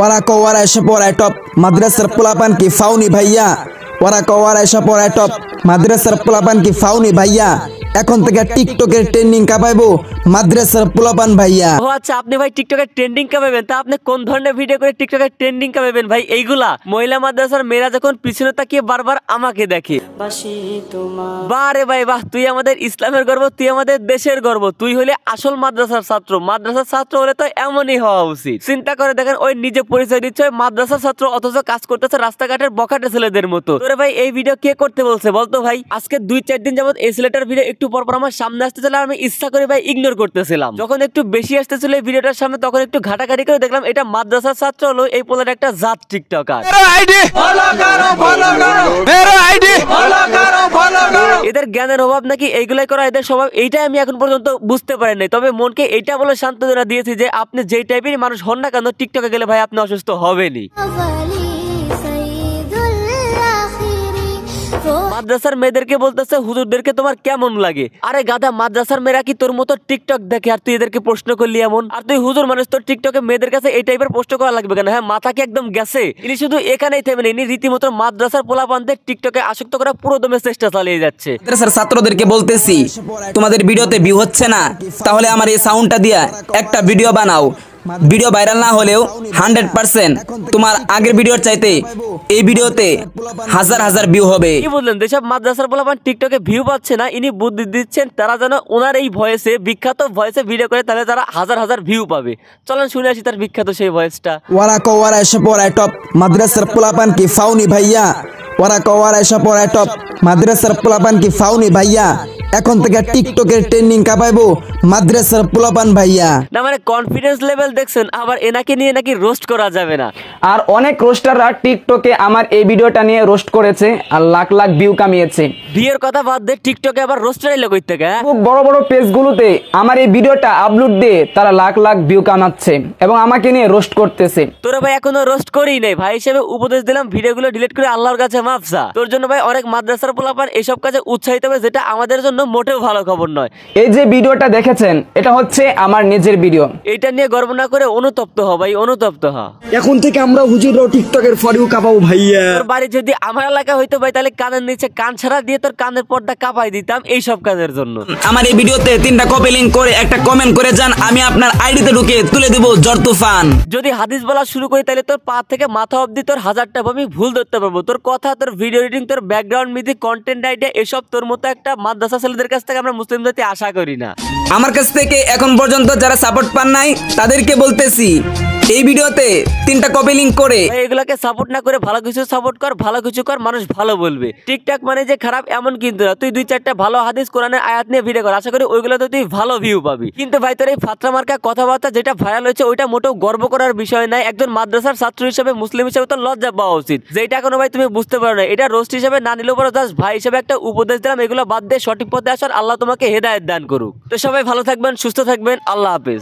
ওরা কওয়ারা এসে পড়ায় টপ মাদ্রাসার পোলাপান কি ফাউনি ভাইয়া ওরা কওয়ারা এসে পড়ায় টপ মাদ্রাসার পোলাপান কি ফাউনি ভাইয়া এখন থেকে টিকটকের ট্রেন্ডিং কাঁপাইবো মাদ্রাসার পোলাপান ভাইয়া ও আচ্ছা আপনি ভাই টিকটকে ট্রেন্ডিং কামাবেন তা আপনি কোন ধরনের ভিডিও করে টিকটকে ট্রেন্ডিং কামাবেন ভাই এইগুলা মহিলা মাদ্রাসার মেয়েরা যখন পিছনে তাকিয়ে বারবার আমাকে দেখে বারে ভাই বাহ তুই আমাদের ইসলামের গর্ব তুই আমাদের দেশের গর্ব তুই হলে আসল মাদ্রাসার ছাত্র মাদ্রাসার ছাত্র হলে তো এমনই হওয়া উচিত চিন্তা করে দেখেন ওই নিজে পরিচয় দিচ্ছে মাদ্রাসার ছাত্র অথচ কাজ করতেছে রাস্তাঘাটের বকাটে ছেলেদের মতো তোরে ভাই এই ভিডিও কে করতে বলছে বলতো ভাই আজকে দুই চার দিন যাবত এই ছেলেটার ভিডিও একটু পর পর আমার সামনে আসতে চলে আমি ইচ্ছা করি ভাই ইগনোর নজর করতেছিলাম যখন একটু বেশি আসতেছিল এই ভিডিওটার সামনে তখন একটু ঘাটাঘাটি করে দেখলাম এটা মাদ্রাসার ছাত্র হলো এই পোলার একটা জাত টিকটকার এদের জ্ঞানের অভাব নাকি এইগুলাই করা এদের স্বভাব এইটাই আমি এখন পর্যন্ত বুঝতে পারি নাই তবে মনকে এটা বলে শান্তনা দিয়েছি যে আপনি যেই টাইপের মানুষ হন না কেন টিকটকে গেলে ভাই আপনি অসুস্থ হবেনি মাদ্রাসার মেয়েদেরকে বলতেছে হুজুরদেরকে তোমার কেমন লাগে আরে গাধা মাদ্রাসার মেয়েরা কি তোর মতো টিকটক দেখে আর তুই এদেরকে প্রশ্ন করলি এমন আর তুই হুজুর মানুষ তোর টিকটকে মেয়েদের কাছে এই টাইপের প্রশ্ন করা লাগবে কেন হ্যাঁ মাথা কি একদম গেছে ইনি শুধু এখানেই থেমে নেই রীতিমতো মাদ্রাসার পোলাপানদের টিকটকে আসক্ত করা পুরো দমে চেষ্টা চালিয়ে যাচ্ছে মাদ্রাসার ছাত্রদেরকে বলতেছি তোমাদের ভিডিওতে ভিউ হচ্ছে না তাহলে আমার এই সাউন্ডটা দিয়া একটা ভিডিও বানাও ভিডিও ভাইরাল না হলেও হান্ড্রেড পার্সেন্ট তোমার আগের ভিডিওর চাইতে এই ভিডিওতে হাজার হাজার ভিউ হবে কি বললেন যেসব মাদ্রাসার পোলাপান টিকটকে ভিউ পাচ্ছে না ইনি বুদ্ধি দিচ্ছেন তারা যেন ওনার এই ভয়েসে বিখ্যাত ভয়েসে ভিডিও করে তাহলে তারা হাজার হাজার ভিউ পাবে চলেন শুনে আসি তার বিখ্যাত সেই ভয়েসটা ওরা কোয়ারা এসে পড়ায় টপ মাদ্রাসার পোলাপান কি ফাউনি ভাইয়া ওরা কোয়ারা এসে পড়ায় টপ মাদ্রাসার পোলাপান কি ফাউনি ভাইয়া এখন থেকে টিকটকের ট্রেন্ডিং কাপাইবো মাদ্রাসার পোলাপান ভাইয়া না মানে কনফিডেন্স লেভেল দেখছেন আবার এনাকে নিয়ে নাকি রোস্ট করা যাবে না আর অনেক রোস্টাররা টিকটকে আমার এই ভিডিওটা নিয়ে রোস্ট করেছে আর লাখ লাখ ভিউ কামিয়েছে বিয়ের কথা বাদ দিয়ে টিকটকে আবার রোস্টার এলো কই খুব বড় বড় পেজগুলোতে আমার এই ভিডিওটা আপলোড দিয়ে তারা লাখ লাখ ভিউ কামাচ্ছে এবং আমাকে নিয়ে রোস্ট করতেছে তোরা ভাই এখনো রোস্ট করি নাই ভাই হিসেবে উপদেশ দিলাম ভিডিওগুলো ডিলিট করে আল্লাহর কাছে মাফসা তোর জন্য ভাই অনেক মাদ্রাসার পোলাপান এসব কাজে উৎসাহিত হবে যেটা আমাদের জন্য মোটেও ভালো খবর নয় এই যে ভিডিওটা দেখেছেন এটা হচ্ছে আমার নিজের ভিডিও এটা নিয়ে গর্ব না করে অনুতপ্ত হ ভাই অনুতপ্ত হ এখন থেকে আমরা হুজুররাও টিকটকের ফরিও কাঁপাবো ভাইয়া তোর বাড়ি যদি আমার এলাকা হইতো ভাই তাহলে কানের নিচে কান ছাড়া দিয়ে তোর কানের পর্দা কাপাই দিতাম এই সব কাজের জন্য আমার এই ভিডিওতে তিনটা কপি লিংক করে একটা কমেন্ট করে যান আমি আপনার আইডিতে ঢুকে তুলে দেব জ্বর তুফান যদি হাদিস বলা শুরু করি তাহলে তোর পা থেকে মাথা অবধি তোর হাজারটা আমি ভুল ধরতে পারবো তোর কথা তোর ভিডিও এডিটিং তোর ব্যাকগ্রাউন্ড মিউজিক কন্টেন্ট আইডিয়া এসব তোর মতো একটা মাদ্রাসা মুসলিমদের কাছ থেকে আমরা মুসলিম জাতি আশা করি না আমার কাছ থেকে এখন পর্যন্ত যারা সাপোর্ট পান নাই তাদেরকে বলতেছি এই ভিডিওতে তিনটা কপি লিঙ্ক করে এগুলাকে সাপোর্ট না করে ভালো কিছু সাপোর্ট কর ভালো কিছু কর মানুষ ভালো বলবে টিকটক মানে যে খারাপ এমন কিন্তু না তুই দুই চারটা ভালো হাদিস কোরআনের আয়াত নিয়ে ভিডিও কর আশা করি ওইগুলোতে তুই ভালো ভিউ পাবি কিন্তু ভাই তোর এই ফাতরা মার্কা কথাবার্তা যেটা ভাইরাল হয়েছে ওইটা মোটেও গর্ব করার বিষয় নাই একজন মাদ্রাসার ছাত্র হিসেবে মুসলিম হিসেবে তো লজ্জা পাওয়া উচিত যেটা এখনো ভাই তুমি বুঝতে পারো না এটা রোস্ট হিসেবে না নিলেও পরে জাস্ট ভাই হিসেবে একটা উপদেশ দিলাম এগুলো বাদ দিয়ে সঠিক পথে আসার আল্লাহ তোমাকে হেদায়ত দান করুক তো সবাই ভালো থাকবেন সুস্থ থাকবেন আল্লাহ হাফিজ